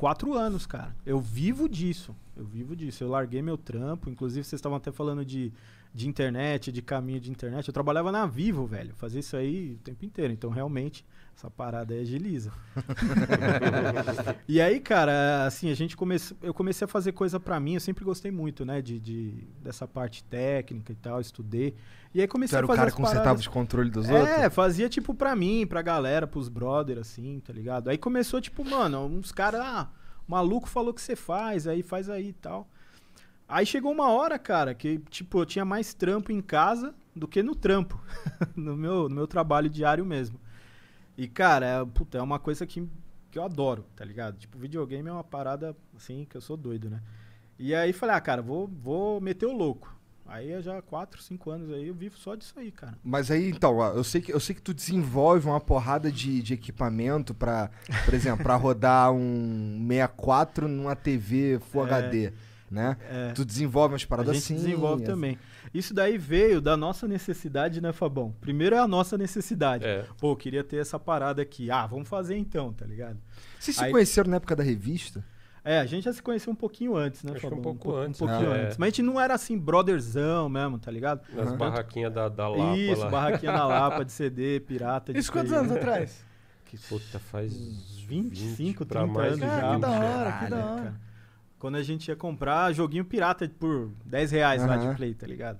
quatro anos, cara. Eu vivo disso. Eu vivo disso. Eu larguei meu trampo. Inclusive, vocês estavam até falando de, de internet, de caminho de internet. Eu trabalhava na Vivo, velho. Fazia isso aí o tempo inteiro. Então, realmente, essa parada aí agiliza. e aí, cara, assim, a gente comece... eu comecei a fazer coisa para mim. Eu sempre gostei muito, né? De, de, dessa parte técnica e tal. Estudei. E aí comecei a fazer. Era o cara com paradas... de controle dos é, outros? É, fazia tipo pra mim, pra galera, pros brother, assim, tá ligado? Aí começou, tipo, mano, uns caras. Ah, maluco falou que você faz, aí faz aí e tal. Aí chegou uma hora, cara, que, tipo, eu tinha mais trampo em casa do que no trampo, no, meu, no meu trabalho diário mesmo. E, cara, é, puta, é uma coisa que, que eu adoro, tá ligado? Tipo, videogame é uma parada, assim, que eu sou doido, né? E aí falei, ah, cara, vou, vou meter o louco. Aí eu já quatro, cinco anos aí eu vivo só disso aí, cara. Mas aí então, eu sei que eu sei que tu desenvolve uma porrada de, de equipamento para, por exemplo, para rodar um 64 numa TV Full é, HD, né? É, tu desenvolve umas paradas a gente assim. desenvolve assim. também. Isso daí veio da nossa necessidade, né, Fabão? Primeiro é a nossa necessidade. É. Pô, queria ter essa parada aqui. Ah, vamos fazer então, tá ligado? Vocês aí... se conheceram na época da revista? É, a gente já se conheceu um pouquinho antes, né, Acho um pouco um antes. Um pouquinho né? antes. É. Mas a gente não era assim, brotherzão mesmo, tá ligado? Nas uhum. barraquinhas da, da Lapa Isso, lá. barraquinha da Lapa de CD, pirata. De Isso quantos anos atrás? Que puta, faz 25, 30 anos cara, já. Ah, que da hora, que da hora. Cara. Quando a gente ia comprar joguinho pirata por 10 reais uhum. lá de play, tá ligado?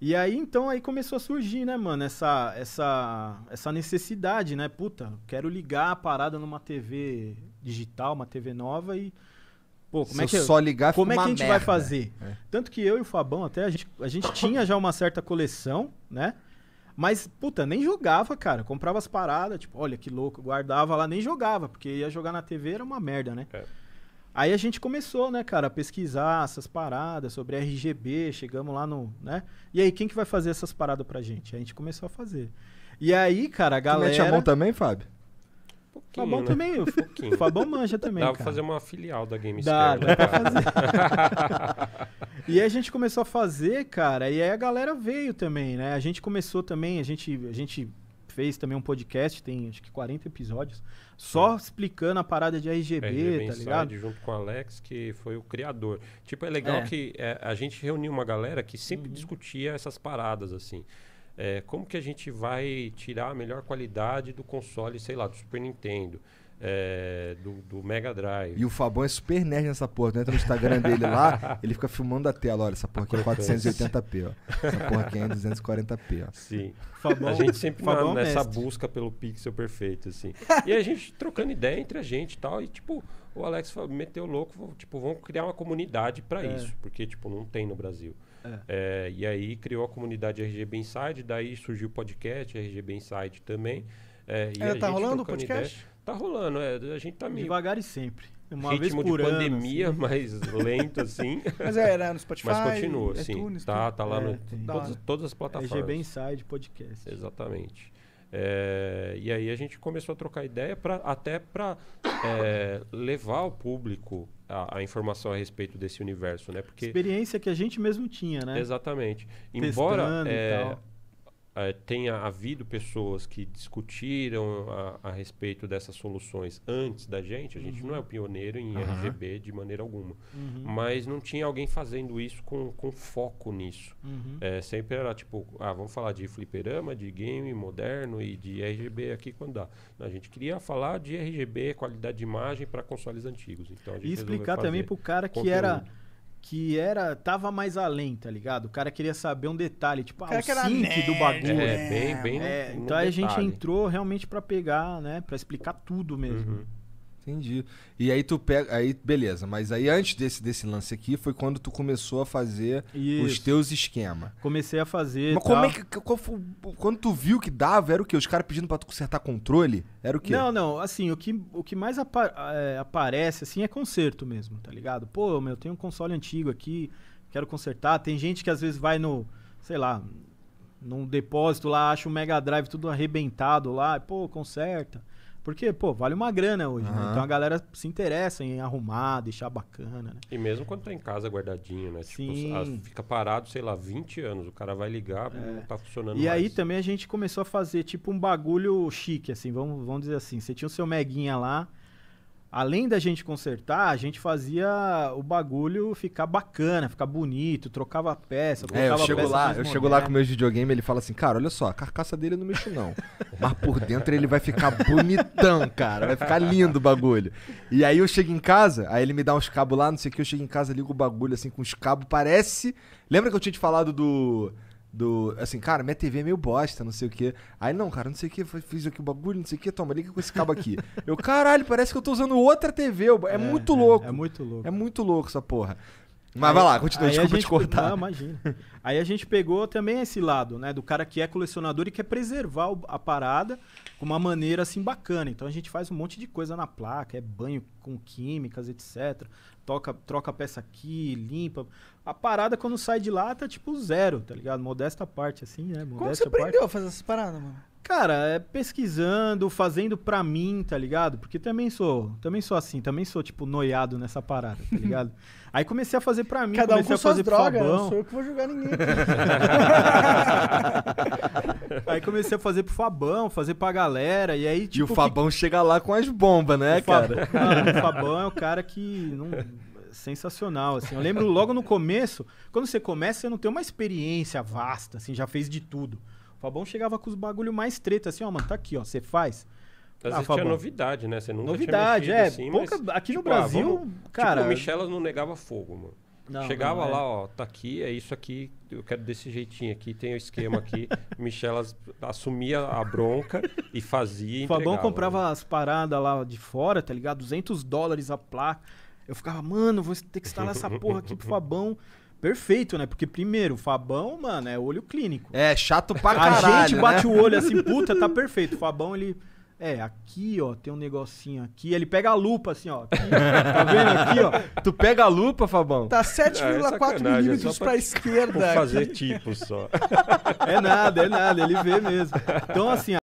E aí, então, aí começou a surgir, né, mano, essa, essa, essa necessidade, né? Puta, quero ligar a parada numa TV digital, uma TV nova e. Pô, como Se é que só ligar Como é que a gente merda. vai fazer? É. Tanto que eu e o Fabão até, a gente, a gente tinha já uma certa coleção, né? Mas, puta, nem jogava, cara. Comprava as paradas, tipo, olha que louco, guardava lá, nem jogava, porque ia jogar na TV era uma merda, né? É. Aí a gente começou, né, cara, a pesquisar essas paradas sobre RGB, chegamos lá no, né? E aí, quem que vai fazer essas paradas pra gente? A gente começou a fazer. E aí, cara, a galera... Tu mete a mão também, Fábio? Pouquinho, Fabão né? também, Pouquinho. o Fabão manja também, Dá cara. pra fazer uma filial da GameSphere. Dá, dá né, pra fazer. e aí a gente começou a fazer, cara, e aí a galera veio também, né? A gente começou também, a gente, a gente fez também um podcast, tem acho que 40 episódios, só é. explicando a parada de RGB, RGB tá ligado? junto com o Alex, que foi o criador. Tipo, é legal é. que é, a gente reuniu uma galera que sempre uhum. discutia essas paradas, assim. É, como que a gente vai tirar a melhor qualidade do console, sei lá, do Super Nintendo? É, do, do, Mega Drive. E o Fabão é super nerd nessa porra. Tu entra no Instagram dele lá, ele fica filmando a tela. Olha, essa porra aqui é 480p, ó. Essa porra aqui é 240p, ó. Sim. Fabão, a gente sempre falando nessa busca pelo pixel perfeito, assim. E a gente trocando ideia entre a gente e tal. E, tipo, o Alex meteu louco. Tipo, vamos criar uma comunidade para é. isso. Porque, tipo, não tem no Brasil. É. é e aí criou a comunidade RGB Inside. Daí surgiu o podcast RGB Inside também. É, é tá rolando o podcast? Ideia, Tá rolando, é. A gente tá meio. Devagar e sempre. Uma ritmo vez por de ano, pandemia, assim. mais lento, assim. mas é, era né, no Spotify. Mas continua, é sim. Tunes, né, tá, tá lá é, no. Todas, todas, as plataformas. bem Inside Podcast. Exatamente. É, e aí a gente começou a trocar ideia pra, até para é, levar ao público a, a, informação a respeito desse universo, né? Porque experiência que a gente mesmo tinha, né? Exatamente. Embora é, tenha havido pessoas que discutiram a, a, respeito dessas soluções antes da gente. A gente uhum. não é o pioneiro em uhum. RGB de maneira alguma. Uhum. Mas não tinha alguém fazendo isso com, com foco nisso. É, sempre era tipo, ah, vamos falar de fliperama, de game moderno e de RGB aqui quando dá. A gente queria falar de RGB, qualidade de imagem para consoles antigos. Então, e explicar também para o cara que conteúdo. era que era tava mais além, tá ligado? O cara queria saber um detalhe, tipo, ah, o sync do bagulho. É, bem, bem. É, então a gente entrou realmente para pegar, né, para explicar tudo mesmo. Uhum. Entendi. E aí tu pega. Aí, beleza, mas aí antes desse, desse lance aqui foi quando tu começou a fazer Isso. os teus esquemas. Comecei a fazer. Mas como é que. Foi, quando tu viu que dava, era o quê? Os caras pedindo pra tu consertar controle? Era o quê? Não, não, assim, o que, o que mais apa é, aparece assim é conserto mesmo, tá ligado? Pô, meu, eu tenho um console antigo aqui, quero consertar. Tem gente que às vezes vai no. sei lá, num depósito lá, acha um Mega Drive tudo arrebentado lá, pô, conserta. Porque, pô, vale uma grana hoje, uhum. né? Então a galera se interessa em arrumar, deixar bacana, né? E mesmo quando tá em casa guardadinho, né? Tipo, Sim. Tipo, fica parado, sei lá, 20 anos, o cara vai ligar, é. não tá funcionando E mais. aí também a gente começou a fazer tipo um bagulho chique, assim, vamos, vamos dizer assim. Você tinha o seu meguinha lá, além da gente consertar, a gente fazia o bagulho ficar bacana, ficar bonito, trocava peça, é, eu chego lá, eu chego lá com meus videogame, ele fala assim: "Cara, olha só, a carcaça dele eu não mexo não, mas por dentro ele vai ficar bonitão, cara, vai ficar lindo o bagulho". E aí eu chego em casa, aí ele me dá uns cabos lá, não sei o que, eu chego em casa, ligo o bagulho assim com os cabos, parece Lembra que eu tinha te falado do do. Assim, cara, minha TV é meio bosta, não sei o quê. Aí, não, cara, não sei o que, fiz aqui o bagulho, não sei o que, toma, liga com esse cabo aqui. eu, caralho, parece que eu tô usando outra TV. É, é muito é, louco. É, é, muito louco. É muito louco essa porra. Mas aí, vai lá, continua, desculpa gente, te cortar. Não, imagina. Aí a gente pegou também esse lado, né? Do cara que é colecionador e quer preservar a parada com uma maneira assim bacana. Então a gente faz um monte de coisa na placa, é banho com químicas, etc. Toca, troca a peça aqui, limpa. A parada quando sai de lá tá tipo zero, tá ligado? Modesta parte, assim, né? Modesta Como você aprendeu parte. a fazer essas paradas, mano? Cara, é pesquisando, fazendo pra mim, tá ligado? Porque também sou, também sou assim, também sou, tipo, noiado nessa parada, tá ligado? Aí comecei a fazer pra mim, Cada comecei um com a fazer drogas, pro Fabão. sou eu que vou julgar ninguém. aí comecei a fazer pro Fabão, fazer pra galera, e aí, tipo... E o tipo, Fabão que... chega lá com as bombas, né, o cara? Fab... o Fabão é o cara que... Não sensacional, assim. Eu lembro logo no começo, quando você começa, você não tem uma experiência vasta, assim, já fez de tudo. Fabão chegava com os bagulho mais treto, assim, ó, mano, tá aqui, ó, você faz. Às ah, vezes né, tinha novidade, né? Você nunca novidade, tinha mexido, é. Assim, pouca, mas, aqui tipo, no Brasil, ah, vamos, cara... Tipo, o Michelas não negava fogo, mano. Não, Chegava não é. lá, ó, tá aqui, é isso aqui, eu quero desse jeitinho aqui, tem o esquema aqui. Michelas assumia a bronca e fazia. O Fabão comprava né. as paradas lá de fora, tá ligado? 200 dólares a placa. Eu ficava, mano, vou ter que instalar essa porra aqui pro Fabão. Perfeito, né? Porque primeiro, o Fabão, mano, é olho clínico. É, chato pra caralho. A gente né? bate né? o olho assim, puta, tá perfeito. O Fabão, ele. É, aqui, ó, tem um negocinho aqui. Ele pega a lupa, assim, ó. Aqui, tá vendo aqui, ó? Tu pega a lupa, Fabão? Tá 7,4 é, é, é, milímetros é pra, pra esquerda. Vou fazer tipo só. É nada, é nada. Ele vê mesmo. Então, assim,